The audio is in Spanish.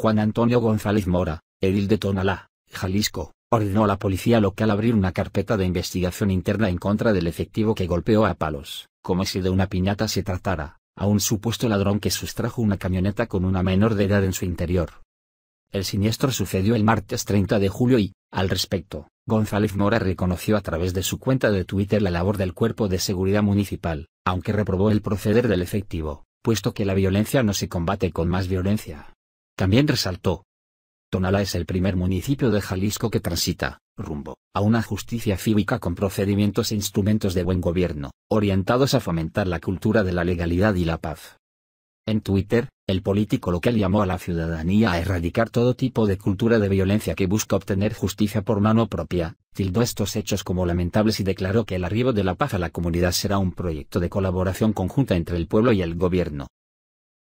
Juan Antonio González Mora, edil de Tonalá, Jalisco, ordenó a la policía local abrir una carpeta de investigación interna en contra del efectivo que golpeó a palos, como si de una piñata se tratara, a un supuesto ladrón que sustrajo una camioneta con una menor de edad en su interior. El siniestro sucedió el martes 30 de julio y, al respecto, González Mora reconoció a través de su cuenta de Twitter la labor del Cuerpo de Seguridad Municipal, aunque reprobó el proceder del efectivo, puesto que la violencia no se combate con más violencia. También resaltó. Tonalá es el primer municipio de Jalisco que transita, rumbo, a una justicia cívica con procedimientos e instrumentos de buen gobierno, orientados a fomentar la cultura de la legalidad y la paz. En Twitter, el político local llamó a la ciudadanía a erradicar todo tipo de cultura de violencia que busca obtener justicia por mano propia, tildó estos hechos como lamentables y declaró que el arribo de la paz a la comunidad será un proyecto de colaboración conjunta entre el pueblo y el gobierno,